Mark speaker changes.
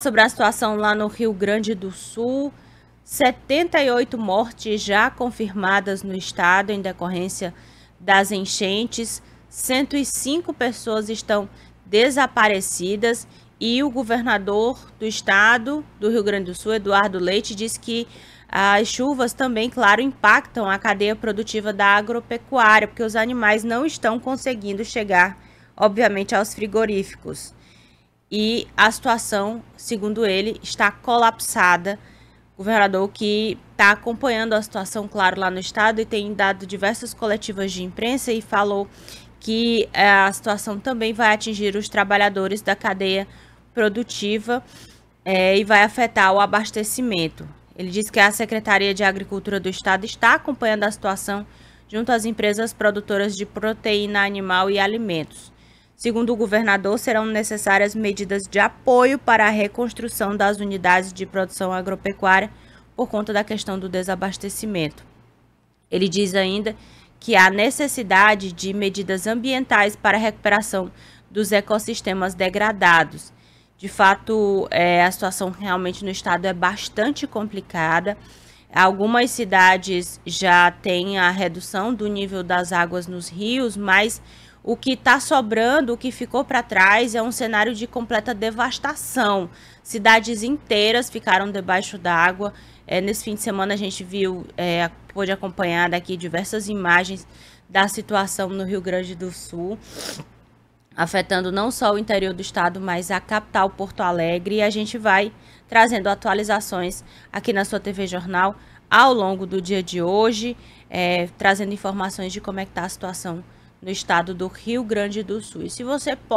Speaker 1: sobre a situação lá no Rio Grande do Sul. 78 mortes já confirmadas no estado em decorrência das enchentes. 105 pessoas estão desaparecidas e o governador do estado do Rio Grande do Sul, Eduardo Leite, diz que as chuvas também, claro, impactam a cadeia produtiva da agropecuária, porque os animais não estão conseguindo chegar, obviamente, aos frigoríficos e a situação, segundo ele, está colapsada. O governador que está acompanhando a situação, claro, lá no estado e tem dado diversas coletivas de imprensa e falou que eh, a situação também vai atingir os trabalhadores da cadeia produtiva é, e vai afetar o abastecimento. Ele disse que a Secretaria de Agricultura do Estado está acompanhando a situação junto às empresas produtoras de proteína animal e alimentos. Segundo o governador, serão necessárias medidas de apoio para a reconstrução das unidades de produção agropecuária por conta da questão do desabastecimento. Ele diz ainda que há necessidade de medidas ambientais para a recuperação dos ecossistemas degradados. De fato, é, a situação realmente no estado é bastante complicada. Algumas cidades já têm a redução do nível das águas nos rios, mas o que está sobrando, o que ficou para trás, é um cenário de completa devastação. Cidades inteiras ficaram debaixo d'água. É, nesse fim de semana a gente viu, é, pôde acompanhar daqui diversas imagens da situação no Rio Grande do Sul afetando não só o interior do estado, mas a capital Porto Alegre. E a gente vai trazendo atualizações aqui na sua TV Jornal ao longo do dia de hoje, é, trazendo informações de como é que está a situação no estado do Rio Grande do Sul. E se você pode